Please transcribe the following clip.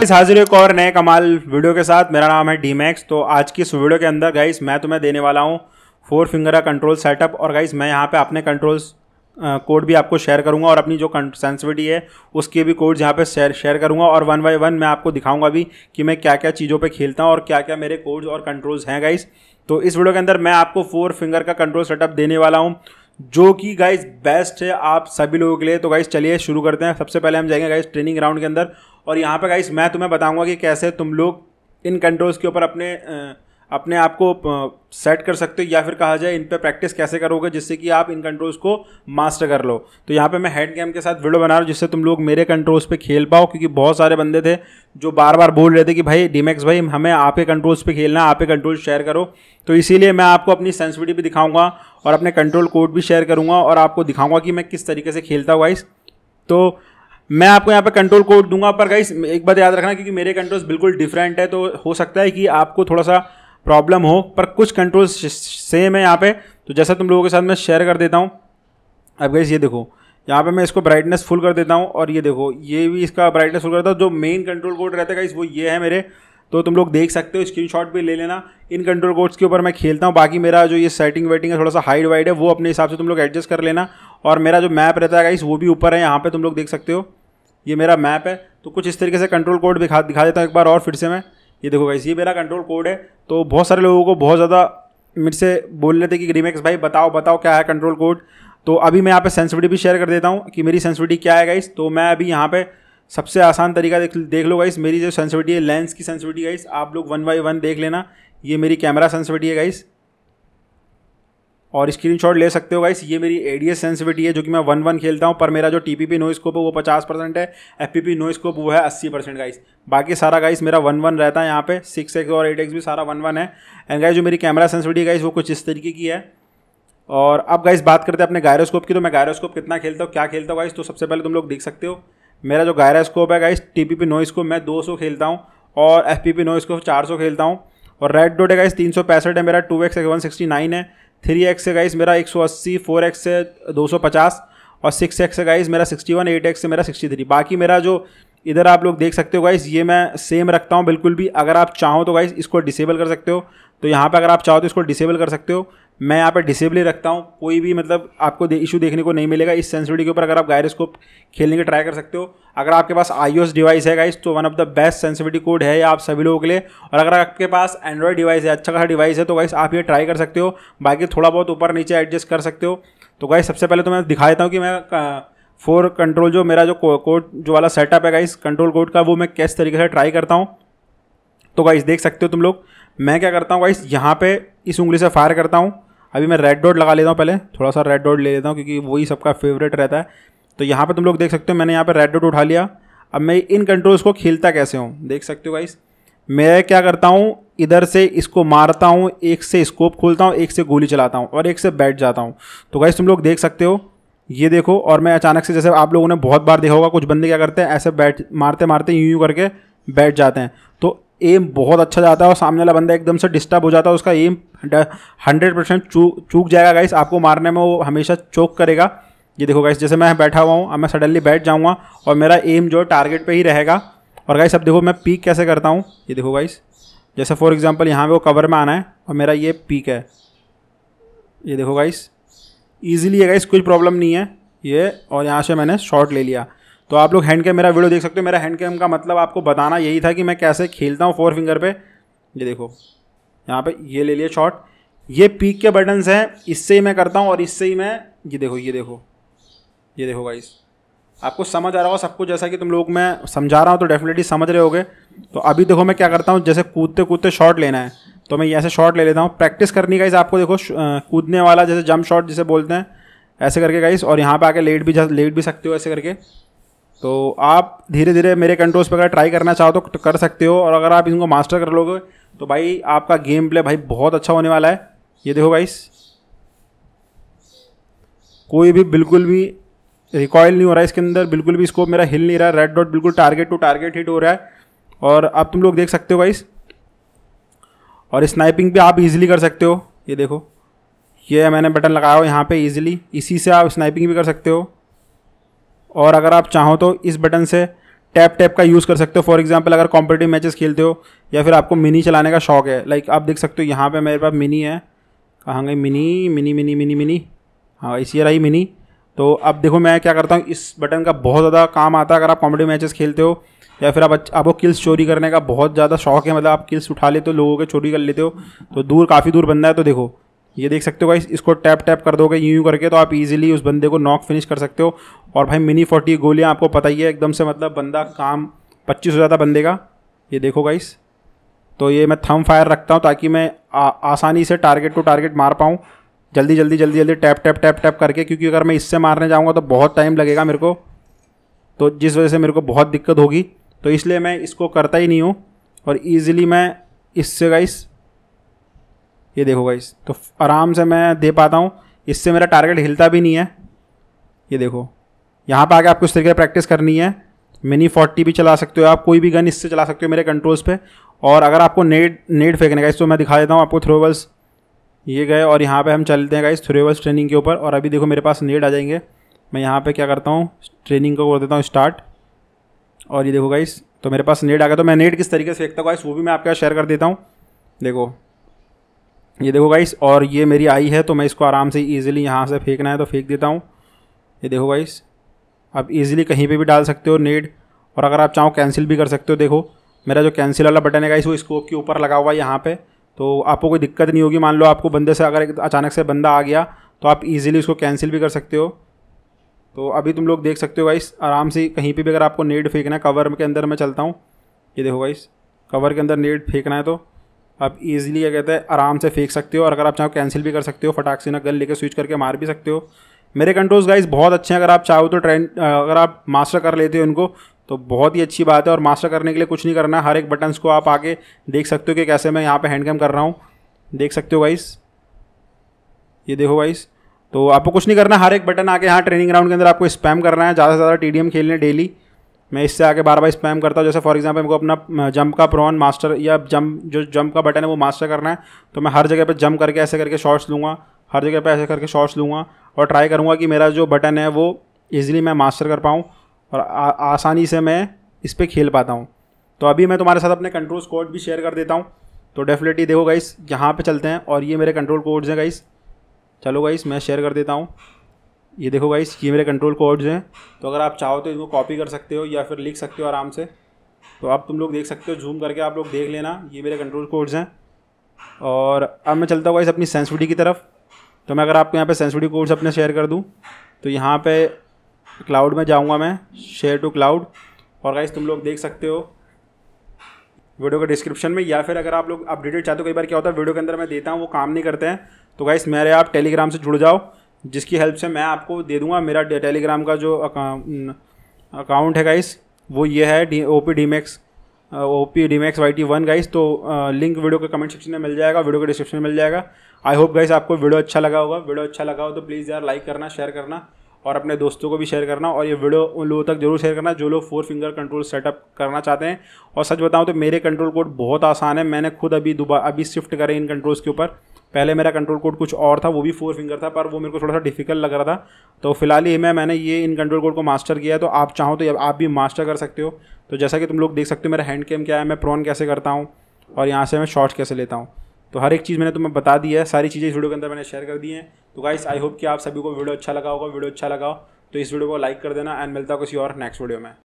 guys हाजिर एक और नए कमाल वीडियो के साथ मेरा नाम है डी मैक्स तो आज की इस वीडियो के अंदर गाइस मैं तुम्हें देने वाला हूँ फोर फिंगर का कंट्रोल सेटअप और गाइस मैं यहाँ पे अपने कंट्रोल्स कोड भी आपको शेयर करूँगा और अपनी जो सेंसिविटी है उसके भी कोड्स यहाँ पे शेयर शेयर करूँगा और वन बाई वन मैं आपको दिखाऊँगा भी कि मैं क्या क्या चीज़ों पर खेलता हूँ और क्या क्या मेरे कोड्स और कंट्रोल्स हैं गाइस तो इस वीडियो के अंदर मैं आपको फोर फिंगर का कंट्रोल सेटअप देने वाला हूँ जो कि गाइज बेस्ट है आप सभी लोगों के लिए तो गाइज चलिए शुरू करते हैं सबसे पहले हम जाएंगे गाइज ट्रेनिंग ग्राउंड के अंदर और यहाँ पर गाइज मैं तुम्हें बताऊँगा कि कैसे तुम लोग इन कंट्रोल्स के ऊपर अपने आ, अपने आप को सेट कर सकते हो या फिर कहा जाए इन पर प्रैक्टिस कैसे करोगे जिससे कि आप इन कंट्रोल्स को मास्टर कर लो तो यहाँ पे मैं हेड गेम के साथ वीडियो बना रहा हूँ जिससे तुम लोग मेरे कंट्रोल्स पे खेल पाओ क्योंकि बहुत सारे बंदे थे जो बार बार बोल रहे थे कि भाई डीमेक्स भाई हमें आपके कंट्रोल्स पे खेलना आपके कंट्रोल शेयर करो तो इसीलिए मैं आपको अपनी सेंसिविटी भी दिखाऊंगा और अपने कंट्रोल कोड भी शेयर करूँगा और आपको दिखाऊंगा कि मैं किस तरीके से खेलता हूँ गाइस तो मैं आपको यहाँ पर कंट्रोल कोड दूंगा पर गाइस एक बात याद रखना क्योंकि मेरे कंट्रोल्स बिल्कुल डिफरेंट है तो हो सकता है कि आपको थोड़ा सा प्रॉब्लम हो पर कुछ कंट्रोल सेम है यहाँ पे तो जैसा तुम लोगों के साथ मैं शेयर कर देता हूँ अब गैस ये देखो यहाँ पे मैं इसको ब्राइटनेस फुल कर देता हूँ और ये देखो ये भी इसका ब्राइटनेस फुल करता हूँ जो मेन कंट्रोल कोड रहता है गाइस वो ये है मेरे तो तुम लोग देख सकते हो शॉट भी ले लेना इन कंट्रोल कोड्स के ऊपर मैं खेलता हूँ बाकी मेरा जो ये सेटिंग वेटिंग है थोड़ा सा हाइड वाइड है वो अपने हिसाब से तुम लोग एडजस्ट कर लेना और मेरा जो मैप रहता है इस वो भी ऊपर है यहाँ पर तुम लोग देख सकते हो ये मेरा मैप है तो कुछ इस तरीके से कंट्रोल कोड दिखा दिखा देता हूँ एक बार और फिर से मैं ये देखो गाइस ये मेरा कंट्रोल कोड है तो बहुत सारे लोगों को बहुत ज़्यादा मेरे से बोल रहे थे कि रिमेक्स भाई बताओ बताओ क्या है कंट्रोल कोड तो अभी मैं यहाँ पे सेंसिविटी भी शेयर कर देता हूँ कि मेरी सेंसिविटी क्या है गाइस तो मैं अभी यहाँ पे सबसे आसान तरीका देख देख लो गाइस मेरी जो सेंसिविटी है लेंस की सेंसिविटी गाइस आप लोग वन बाई वन देख लेना ये मेरी कैमरा सेंसिविटी है गाइस और स्क्रीनशॉट ले सकते हो गाइस ये मेरी एडीएस सेंसिविटी है जो कि मैं वन वन खेलता हूँ पर मेरा जो टी पी नो स्कोप है वो पचास परसेंट है एफ पी नो स्कोप वो है अस्सी परसेंट गाइस बाकी सारा गाइस मेरा वन वन रहता है यहाँ पे सिक्स एक्स और एट एक्स भी सारा वन वन है एंड गाइस जो मेरी कैमरा सेंसिविटी गाइस वो कुछ इस तरीके की है और अब गाइस बात करते हैं अपने गायरोस्कोप की तो मैं गायरोस्कोप कितना खेलता हूँ क्या खेलता हूँ गाइस तो सबसे पहले तुम लोग देख सकते हो मेरा जो गायरोस्कोप है guys T P no scope मैं दो सौ खेलता हूँ और F P P no scope सौ खेलता हूँ और रेड डोट है गाइस तीन सौ है मेरा two X one sixty nine है थ्री एक्स है गाइस मेरा एक सौ अस्सी फोर एक्स है दो सौ पचास और सिक्स एक्स है गाइस मेरा सिक्सटी वन एट एक्स है मेरा सिक्सटी थ्री बाकी मेरा जो इधर आप लोग देख सकते हो गाइस ये मैं सेम रखता हूँ बिल्कुल भी अगर आप चाहो तो गाइस इसको डिसेबल कर सकते हो तो यहाँ पे अगर आप चाहो तो इसको डिसेबल कर सकते हो मैं यहाँ पर डिसेबली रखता हूँ कोई भी मतलब आपको दे, इशू देखने को नहीं मिलेगा इस सेंसिटिविटी के ऊपर अगर आप गायरोस्कोप खेलने की ट्राई कर सकते हो अगर आपके पास आई डिवाइस है गाइस तो one of the best sensitivity code है आप सभी लोगों के लिए और अगर आपके पास एंड्रॉयड डिवाइस है अच्छा खासा डिवाइस है तो गाइस आप ये ट्राई कर सकते हो बाकी थोड़ा बहुत ऊपर नीचे एडजस्ट कर सकते हो तो गाइस सबसे पहले तो मैं दिखा देता हूँ कि मैं फोर कंट्रोल जो मेरा जो कोड जो वाला सेटअप है गाइस कंट्रोल कोड का वो मैं किस तरीके से ट्राई करता हूँ तो गाइस देख सकते हो तुम लोग मैं क्या करता हूँ गाइस यहाँ पे इस उंगली से फायर करता हूँ अभी मैं रेड डॉट लगा लेता हूँ पहले थोड़ा सा रेड डॉट ले लेता हूँ क्योंकि वही सबका फेवरेट रहता है तो यहाँ पर तुम लोग देख सकते हो मैंने यहाँ पर रेड डॉट उठा लिया अब मैं इन कंट्रोल्स को खेलता कैसे हूँ देख सकते हो गाइस मैं क्या करता हूँ इधर से इसको मारता हूँ एक से स्कोप खोलता हूँ एक से गोली चलाता हूँ और एक से बैठ जाता हूँ तो गाइस तुम लोग देख सकते हो ये देखो और मैं अचानक से जैसे आप लोगों ने बहुत बार देखा होगा कुछ बंदे क्या करते हैं ऐसे बैठ मारते मारते यूं यूं करके बैठ जाते हैं तो एम बहुत अच्छा जाता है और सामने वाला बंदा एकदम से डिस्टर्ब हो जाता है उसका एम हंड्रेड परसेंट चूक चूक जाएगा गाइस आपको मारने में वो हमेशा चोक करेगा ये देखो गाइस जैसे मैं बैठा हुआ हूँ अब मैं सडनली बैठ जाऊँगा और मेरा एम जो है टारगेट पर ही रहेगा और गाइस अब देखो मैं पीक कैसे करता हूँ ये देखो गाइस जैसे फॉर एग्जाम्पल यहाँ पर वो कवर में आना है और मेरा ये पीक है ये देखो गाइस ईजिली है गाइस कोई प्रॉब्लम नहीं है ये और यहाँ से मैंने शॉट ले लिया तो आप लोग हैंड कैम मेरा वीडियो देख सकते हो मेरा हैंड कैम का मतलब आपको बताना यही था कि मैं कैसे खेलता हूँ फोर फिंगर पे ये देखो यहाँ पे ये ले लिया शॉट ये पीक के बटन्स हैं इससे ही मैं करता हूँ और इससे ही मैं ये देखो ये देखो ये देखो गाइस आपको समझ आ रहा होगा सब कुछ जैसा कि तुम लोग मैं समझा रहा हूँ तो डेफिनेटली समझ रहे होगे तो अभी देखो मैं क्या करता हूँ जैसे कूदते कूदते शॉट लेना है तो मैं यहाँ से शॉट ले लेता हूँ प्रैक्टिस करनी गाइस आपको देखो कूदने वाला जैसे जंप शॉट जिसे बोलते हैं ऐसे करके गाइस और यहाँ पे आके लेट भी जा लेट भी सकते हो ऐसे करके तो आप धीरे धीरे मेरे कंट्रोल्स पर अगर ट्राई करना चाहो तो कर सकते हो और अगर आप इनको मास्टर कर लोगे तो भाई आपका गेम प्ले भाई बहुत अच्छा होने वाला है ये देखो भाई कोई भी बिल्कुल भी रिकॉयल नहीं हो रहा है इसके अंदर बिल्कुल भी स्कोप मेरा हिल नहीं रहा रेड डॉट बिल्कुल टारगेट टू टारगेट हिट हो रहा है और आप तुम लोग देख सकते हो भाई और स्नाइपिंग भी आप इजीली कर सकते हो ये देखो ये मैंने बटन लगाया हो यहाँ पे इजीली इसी से आप स्नाइपिंग भी कर सकते हो और अगर आप चाहो तो इस बटन से टैप टैप का यूज़ कर सकते हो फॉर एग्जांपल अगर कॉम्पिटिटिव मैचेस खेलते हो या फिर आपको मिनी चलाने का शौक है लाइक आप देख सकते हो यहाँ पे मेरे पास मिनी है कहाँ गई mini mini mini mini mini हाँ इसी रही मिनी तो अब देखो मैं क्या करता हूँ इस बटन का बहुत ज़्यादा काम आता है अगर आप कॉम्पिटिव मैचेस खेलते हो या फिर आप आपको किल्स चोरी करने का बहुत ज़्यादा शौक है मतलब आप किल्स उठा लेते हो लोगों के चोरी कर लेते हो तो दूर काफ़ी दूर बंदा है तो देखो ये देख सकते हो गाइस इसको टैप टैप कर दोगे यूं यूं करके तो आप इजीली उस बंदे को नॉक फिनिश कर सकते हो और भाई मिनी फोर्टी गोलियाँ आपको पता ही है एकदम से मतलब बंदा काम पच्चीस हो जाता बंदे का ये देखो गाइस तो ये मैं थम फायर रखता हूँ ताकि मैं आ, आसानी से टारगेट टू टारगेट मार पाऊँ जल्दी जल्दी जल्दी जल्दी टैप टैप टैप टैप करके क्योंकि अगर मैं इससे मारने जाऊँगा तो बहुत टाइम लगेगा मेरे को तो जिस वजह से मेरे को बहुत दिक्कत होगी तो इसलिए मैं इसको करता ही नहीं हूँ और ईज़िली मैं इससे गाइस ये देखो गाइस तो आराम से मैं दे पाता हूँ इससे मेरा टारगेट हिलता भी नहीं है ये देखो यहाँ पर आके आपको इस तरीके से प्रैक्टिस करनी है मिनी फोर्टी भी चला सकते हो आप कोई भी गन इससे चला सकते हो मेरे कंट्रोल्स पे और अगर आपको नेट नेट फेंकने का इस तो मैं दिखा देता हूँ आपको थ्रोवल्स ये गए और यहाँ पे हम चलते हैं गाइस थ्रोवल्स ट्रेनिंग के ऊपर और अभी देखो मेरे पास नेट आ जाएंगे मैं यहाँ पे क्या करता हूँ ट्रेनिंग को कर देता हूँ स्टार्ट और ये देखो गाइस तो मेरे पास नेट आ गया तो मैं नेट किस तरीके से फेंकता हूँ गाइस वो भी मैं आपके शेयर कर देता हूँ देखो ये देखो गाइस और ये मेरी आई है तो मैं इसको आराम से ईजिली यहाँ से फेंकना है तो फेंक देता हूँ ये देखो गाइस आप ईजिली कहीं पे भी डाल सकते हो नेड और अगर आप चाहो कैंसिल भी कर सकते हो देखो मेरा जो कैंसिल वाला बटन है गाइस वो स्कोप के ऊपर लगा हुआ है यहाँ पे तो आपको कोई दिक्कत नहीं होगी मान लो आपको बंदे से अगर अचानक से बंदा आ गया तो आप ईजिली उसको कैंसिल भी कर सकते हो तो अभी तुम लोग देख सकते हो गाइस आराम से कहीं पे भी अगर आपको नेड फेंकना है कवर के अंदर मैं चलता हूँ ये देखो गाइस कवर के अंदर नेड फेंकना है तो आप इजीली क्या कहते हैं आराम से फेंक सकते हो और अगर आप चाहो कैंसिल भी कर सकते हो फटाक से ना गल लेकर स्विच करके मार भी सकते हो मेरे कंट्रोल्स गाइज बहुत अच्छे हैं अगर आप चाहो तो ट्रेन अगर आप मास्टर कर लेते हो उनको तो बहुत ही अच्छी बात है और मास्टर करने के लिए कुछ नहीं करना हर एक बटन्स को आप आके देख सकते हो कि कैसे मैं यहाँ हैंड हैंडकम कर रहा हूँ देख सकते हो गाइस ये देखो गाइस तो आपको कुछ नहीं करना हर एक बटन आके यहाँ ट्रेनिंग ग्राउंड के अंदर आपको स्पैम करना है ज़्यादा से ज़्यादा टी खेलने डेली मैं इससे आगे बार बार स्पैम करता हूँ जैसे फॉर एग्जांपल मेरे को अपना जंप का प्रॉन मास्टर या जंप जो जंप का बटन है वो मास्टर करना है तो मैं हर जगह पे जंप करके ऐसे करके शॉट्स लूँगा हर जगह पे ऐसे करके शॉट्स लूँगा और ट्राई करूँगा कि मेरा जो बटन है वो ईजिली मैं मास्टर कर पाऊँ और आसानी से मैं इस पर खेल पाता हूँ तो अभी मैं तुम्हारे साथ अपने कंट्रोल कोड भी शेयर कर देता हूँ तो डेफिनेटली देखो गाइस यहाँ पर चलते हैं और ये मेरे कंट्रोल कोड्स हैं गाइस चलो गाइस मैं शेयर कर देता हूँ ये देखो गाइस ये मेरे कंट्रोल कोड्स हैं तो अगर आप चाहो तो इनको कॉपी कर सकते हो या फिर लिख सकते हो आराम से तो आप तुम लोग देख सकते हो जूम करके आप लोग देख लेना ये मेरे कंट्रोल कोड्स हैं और अब मैं चलता हूँ गाइस अपनी सेंसिविटी की तरफ तो मैं अगर आपको यहाँ पर सेंसिविटी कोड्स अपने शेयर कर दूँ तो यहाँ पर क्लाउड में जाऊँगा मैं शेयर टू क्लाउड और गाइस तुम लोग देख सकते हो वीडियो के डिस्क्रिप्शन में या फिर अगर आप लोग अपडेटेड चाहते हो कई बार क्या होता है वीडियो के अंदर मैं देता हूँ वो काम नहीं करते हैं तो गाइस मेरे आप टेलीग्राम से जुड़ जाओ जिसकी हेल्प से मैं आपको दे दूंगा मेरा टेलीग्राम का जो अकाउंट है गाइस वो ये है D O P D max O P D max Y T one guys तो लिंक वीडियो के कमेंट सेक्शन में मिल जाएगा वीडियो के डिस्क्रिप्शन में मिल जाएगा आई होप गाइस आपको वीडियो अच्छा लगा होगा वीडियो अच्छा लगा हो तो प्लीज़ यार लाइक करना शेयर करना और अपने दोस्तों को भी शेयर करना और ये वीडियो उन लोगों तक जरूर शेयर करना जो लोग फोर फिंगर कंट्रोल सेटअप करना चाहते हैं और सच बताऊँ तो मेरे कंट्रोल कोड बहुत आसान है मैंने खुद अभी दोबारा अभी शिफ्ट करे इन कंट्रोल्स के ऊपर पहले मेरा कंट्रोल कोड कुछ और था वो भी फोर फिंगर था पर वो मेरे को थोड़ा सा डिफिकल्ट लग रहा था तो फिलहाल ही मैं मैंने ये इन कंट्रोल कोड को मास्टर किया है तो आप चाहो तो आप भी मास्टर कर सकते हो तो जैसा कि तुम लोग देख सकते हो मेरा हैंड कैम क्या है मैं प्रॉन कैसे करता हूँ और यहाँ से मैं शॉर्ट्स कैसे लेता हूँ तो हर एक चीज़ मैंने तुम्हें बता दी है सारी चीज़ें इस वीडियो के अंदर मैंने शेयर कर दी हैं तो गाइस आई होप कि आप सभी को वीडियो अच्छा लगा होगा वीडियो अच्छा लगा हो तो इस वीडियो को लाइक कर देना एंड मिलता है किसी और नेक्स्ट वीडियो में